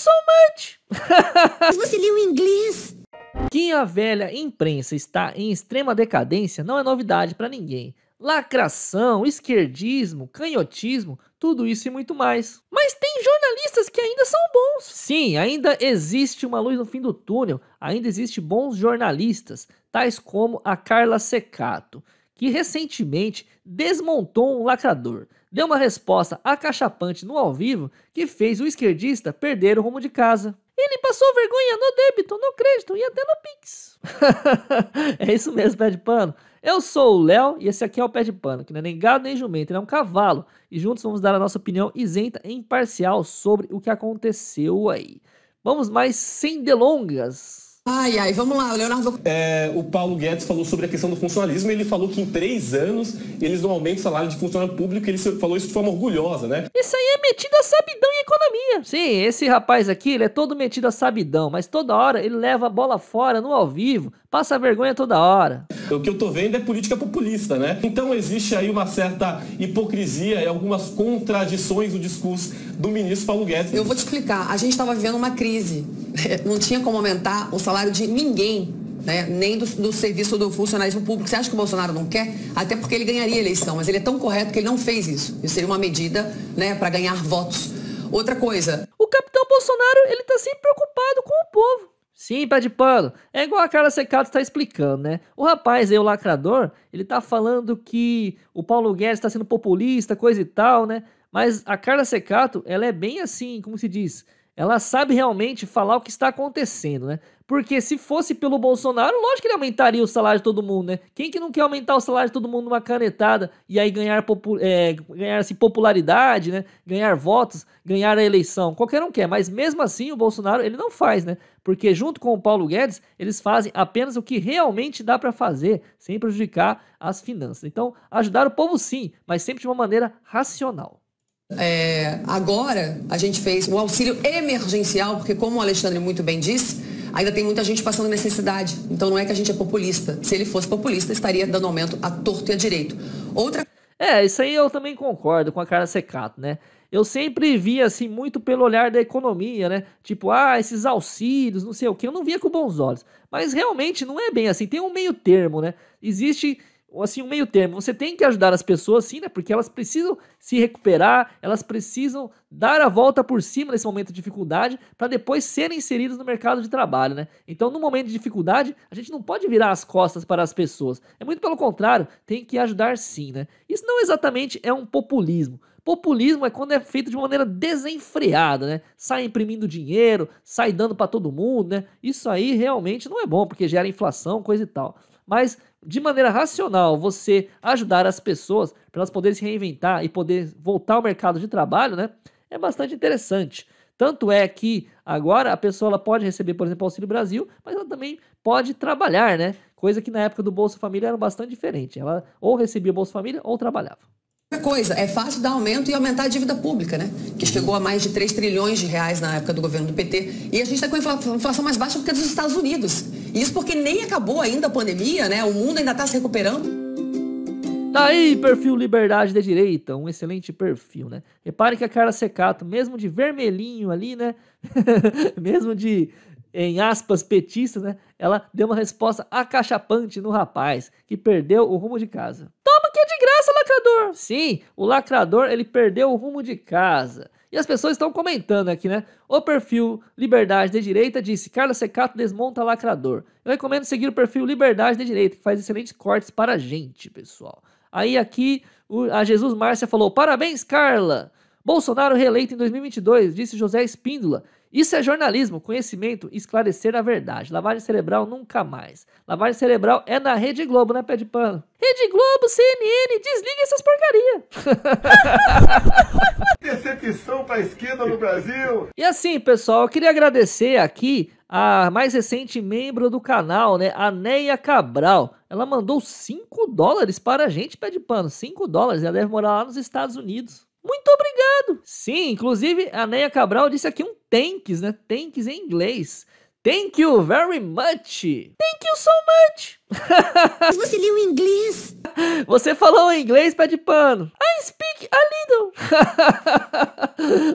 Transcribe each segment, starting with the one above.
so much! Você leu em inglês? Que a velha imprensa está em extrema decadência não é novidade para ninguém. Lacração, esquerdismo, canhotismo, tudo isso e muito mais. Mas tem jornalistas que ainda são bons. Sim, ainda existe uma luz no fim do túnel, ainda existe bons jornalistas, tais como a Carla Secato, que recentemente desmontou um lacrador deu uma resposta acachapante no ao vivo que fez o esquerdista perder o rumo de casa. Ele passou vergonha no débito, no crédito e até no Pix. é isso mesmo, pé de pano. Eu sou o Léo e esse aqui é o Pé de Pano, que não é nem gado nem jumento, ele é um cavalo. E juntos vamos dar a nossa opinião isenta e imparcial sobre o que aconteceu aí. Vamos mais sem delongas. Ai, ai, vamos lá, Leonardo. É, o Paulo Guedes falou sobre a questão do funcionalismo. Ele falou que em três anos eles não aumentam o salário de funcionário público. Ele falou isso de forma orgulhosa, né? Isso aí é metido a sabidão em economia. Sim, esse rapaz aqui, ele é todo metido a sabidão, mas toda hora ele leva a bola fora no ao vivo, passa vergonha toda hora. O que eu tô vendo é política populista, né? Então existe aí uma certa hipocrisia e algumas contradições no discurso do ministro Paulo Guedes. Eu vou te explicar. A gente estava vivendo uma crise não tinha como aumentar o salário de ninguém, né? nem do, do, serviço do funcionalismo público. Você acha que o Bolsonaro não quer? Até porque ele ganharia a eleição, mas ele é tão correto que ele não fez isso. Isso seria uma medida né, para ganhar votos. Outra coisa. O capitão Bolsonaro ele está sempre preocupado com o povo. Sim, pé de pano. É igual a Carla Secato está explicando, né? O rapaz aí, o lacrador, ele tá falando que o Paulo Guedes está sendo populista, coisa e tal, né? Mas a Carla Secato, ela é bem assim, como se diz, ela sabe realmente falar o que está acontecendo, né? Porque se fosse pelo Bolsonaro, lógico que ele aumentaria o salário de todo mundo, né? Quem que não quer aumentar o salário de todo mundo numa canetada e aí ganhar, é, ganhar assim, popularidade, né? Ganhar votos, ganhar a eleição? Qualquer um quer, mas mesmo assim o Bolsonaro ele não faz, né? Porque junto com o Paulo Guedes, eles fazem apenas o que realmente dá para fazer, sem prejudicar as finanças. Então, ajudar o povo sim, mas sempre de uma maneira racional. É, agora, a gente fez o auxílio emergencial, porque como o Alexandre muito bem disse, ainda tem muita gente passando necessidade. Então não é que a gente é populista. Se ele fosse populista, estaria dando aumento a torto e a direito. Outra. É, isso aí eu também concordo com a cara secato, né? Eu sempre via assim muito pelo olhar da economia, né? Tipo, ah, esses auxílios, não sei o que, eu não via com bons olhos. Mas realmente não é bem assim, tem um meio termo, né? Existe assim, um meio termo. Você tem que ajudar as pessoas, sim, né? Porque elas precisam se recuperar, elas precisam dar a volta por cima nesse momento de dificuldade para depois serem inseridas no mercado de trabalho, né? Então, no momento de dificuldade, a gente não pode virar as costas para as pessoas. É muito pelo contrário, tem que ajudar sim, né? Isso não exatamente é um populismo. Populismo é quando é feito de maneira desenfreada, né? Sai imprimindo dinheiro, sai dando para todo mundo, né? Isso aí realmente não é bom, porque gera inflação, coisa e tal mas de maneira racional, você ajudar as pessoas para elas poderem se reinventar e poder voltar ao mercado de trabalho, né? É bastante interessante. Tanto é que agora a pessoa ela pode receber, por exemplo, Auxílio Brasil, mas ela também pode trabalhar, né? Coisa que na época do Bolsa Família era bastante diferente. Ela ou recebia o Bolsa Família ou trabalhava. Outra coisa, é fácil dar aumento e aumentar a dívida pública, né? Que chegou a mais de 3 trilhões de reais na época do governo do PT. E a gente está com a inflação mais baixa que a dos Estados Unidos. Isso porque nem acabou ainda a pandemia, né? O mundo ainda está se recuperando. Tá aí, perfil Liberdade da Direita, um excelente perfil, né? Reparem que a Carla Secato, mesmo de vermelhinho ali, né? mesmo de, em aspas, petista, né? Ela deu uma resposta acachapante no rapaz, que perdeu o rumo de casa. Toma que é de graça, lacrador! Sim, o lacrador, ele perdeu o rumo de casa. E as pessoas estão comentando aqui, né? O perfil Liberdade de Direita disse: Carla Secato desmonta lacrador. Eu recomendo seguir o perfil Liberdade de Direita, que faz excelentes cortes para a gente, pessoal. Aí aqui a Jesus Márcia falou: Parabéns, Carla! Bolsonaro reeleito em 2022, disse José Espíndola. Isso é jornalismo, conhecimento, esclarecer a verdade. Lavagem cerebral nunca mais. Lavagem cerebral é na Rede Globo, né, pé de pano? Rede Globo, CNN, desliga essas porcaria. Decepção pra esquerda no Brasil. E assim, pessoal, eu queria agradecer aqui a mais recente membro do canal, né, a Neia Cabral. Ela mandou 5 dólares para a gente, pé de pano. 5 dólares, ela deve morar lá nos Estados Unidos. Muito obrigado! Sim, inclusive a Neia Cabral disse aqui um thanks, né? Thanks em inglês. Thank you very much. Thank you so much. Você leu em inglês? Você falou em inglês, pé de pano. I speak a little.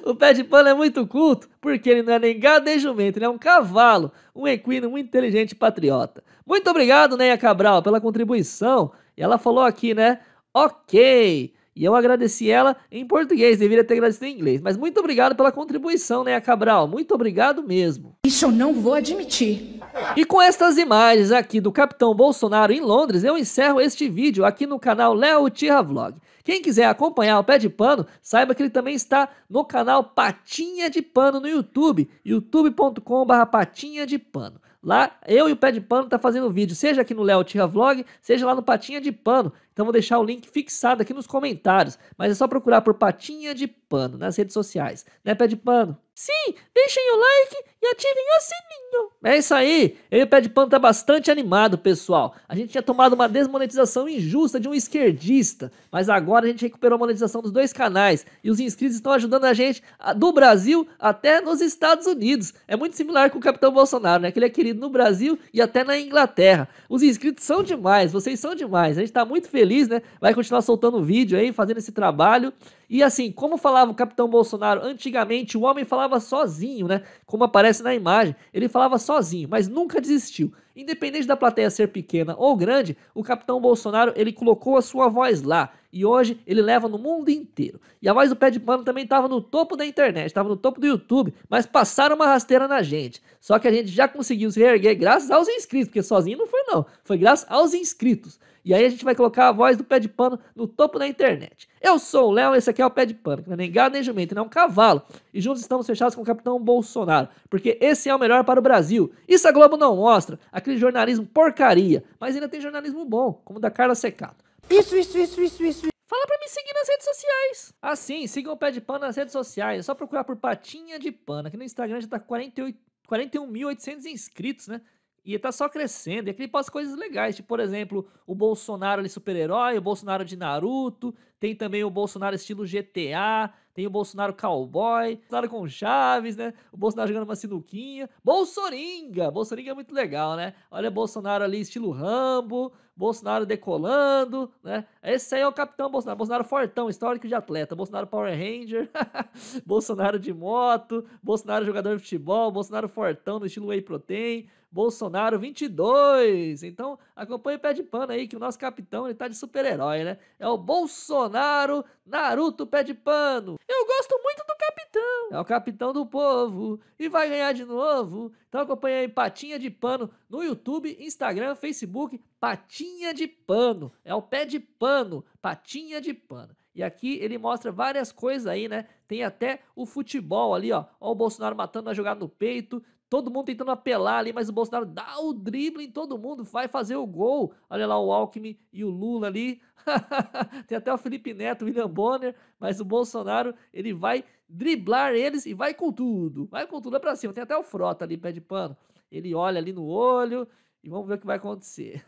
o pé de pano é muito culto, porque ele não é nem gado nem jumento, ele é um cavalo, um equino, um inteligente patriota. Muito obrigado, Neia Cabral, pela contribuição. E ela falou aqui, né? Ok. E eu agradeci ela em português, deveria ter agradecido em inglês. Mas muito obrigado pela contribuição, né, Cabral? Muito obrigado mesmo. Isso eu não vou admitir. E com estas imagens aqui do Capitão Bolsonaro em Londres, eu encerro este vídeo aqui no canal Léo Tira Vlog. Quem quiser acompanhar o Pé de Pano, saiba que ele também está no canal Patinha de Pano no YouTube, youtube.com/patinha de pano. Lá, eu e o Pé de Pano tá fazendo vídeo, seja aqui no Léo Tira Vlog, seja lá no Patinha de Pano. Então vou deixar o link fixado aqui nos comentários, mas é só procurar por Patinha de Pano nas redes sociais, né Pé de Pano? Sim, deixem o like e ativem o sininho. É isso aí, eu e o Pé de Pano tá bastante animado, pessoal. A gente tinha tomado uma desmonetização injusta de um esquerdista, mas agora a gente recuperou a monetização dos dois canais e os inscritos estão ajudando a gente do Brasil até nos Estados Unidos. É muito similar com o Capitão Bolsonaro, né? Que ele é querido no Brasil e até na Inglaterra. Os inscritos são demais, vocês são demais. A gente está muito feliz, né? Vai continuar soltando vídeo aí, fazendo esse trabalho. E assim, como falava o capitão Bolsonaro antigamente, o homem falava sozinho, né? Como aparece na imagem, ele falava sozinho, mas nunca desistiu. Independente da plateia ser pequena ou grande, o capitão Bolsonaro ele colocou a sua voz lá e hoje ele leva no mundo inteiro. E a voz do pé de pano também estava no topo da internet, estava no topo do YouTube, mas passaram uma rasteira na gente. Só que a gente já conseguiu se reerguer graças aos inscritos, porque sozinho não foi não, foi graças aos inscritos. E aí a gente vai colocar a voz do pé de pano no topo da internet. Eu sou o Léo, esse aqui é o pé de pano, que não é nem gado nem jumento, não é um cavalo. E juntos estamos fechados com o capitão Bolsonaro, porque esse é o melhor para o Brasil. Isso a Globo não mostra, aquele jornalismo porcaria. Mas ainda tem jornalismo bom, como o da Carla Secato. Isso, isso, isso, isso, isso. Fala pra me seguir nas redes sociais. Ah, sim, sigam o Pé de Pano nas redes sociais. É só procurar por Patinha de Pano. Aqui no Instagram já tá 48, 41.800 inscritos, né? E tá só crescendo. E aqui ele passa coisas legais. Tipo, por exemplo, o Bolsonaro ali super-herói, o Bolsonaro de Naruto. Tem também o Bolsonaro estilo GTA. Tem o Bolsonaro cowboy, Bolsonaro com Chaves, né? O Bolsonaro jogando uma sinuquinha. Bolsoringa! Bolsoringa é muito legal, né? Olha Bolsonaro ali, estilo Rambo, Bolsonaro decolando, né? Esse aí é o Capitão Bolsonaro. Bolsonaro fortão, histórico de atleta. Bolsonaro Power Ranger, Bolsonaro de moto, Bolsonaro jogador de futebol, Bolsonaro fortão no estilo Whey Protein, Bolsonaro 22. Então, acompanha o pé de pano aí, que o nosso capitão ele tá de super-herói, né? É o Bolsonaro Naruto pé de pano. Eu gosto muito do capitão. É o capitão do povo e vai ganhar de novo. Então acompanha aí Patinha de Pano no YouTube, Instagram, Facebook. Patinha de Pano. É o pé de pano. Patinha de Pano. E aqui ele mostra várias coisas aí, né? Tem até o futebol ali, ó. Ó o Bolsonaro matando a jogada no peito. Todo mundo tentando apelar ali, mas o Bolsonaro dá o drible em todo mundo, vai fazer o gol. Olha lá o Alckmin e o Lula ali. Tem até o Felipe Neto, o William Bonner, mas o Bolsonaro, ele vai driblar eles e vai com tudo. Vai com tudo, é pra cima. Tem até o Frota ali, pé de pano. Ele olha ali no olho e vamos ver o que vai acontecer.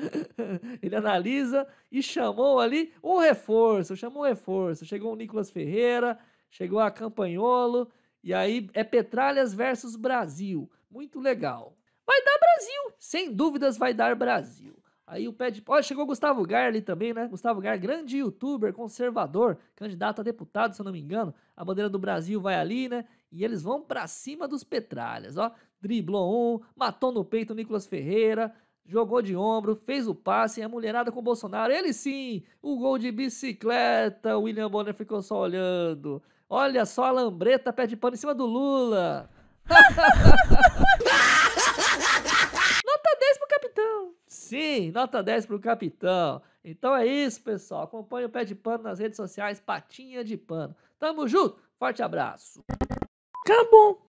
ele analisa e chamou ali um reforço, chamou um reforço. Chegou o Nicolas Ferreira, chegou a Campanholo, e aí é Petralhas versus Brasil. Muito legal. Vai dar Brasil, sem dúvidas vai dar Brasil. Aí o pé de. Ó, chegou Gustavo ali também, né? Gustavo Gar, grande youtuber, conservador, candidato a deputado, se eu não me engano. A bandeira do Brasil vai ali, né? E eles vão para cima dos Petralhas, ó. Driblou um, matou no peito o Nicolas Ferreira, jogou de ombro, fez o passe, e a mulherada com o Bolsonaro. Ele sim, o gol de bicicleta. O William Bonner ficou só olhando. Olha só a lambreta pé de pano em cima do Lula. nota 10 pro capitão. Sim, nota 10 pro capitão. Então é isso, pessoal. Acompanhe o Pé de Pano nas redes sociais, Patinha de Pano. Tamo junto, forte abraço. Acabou.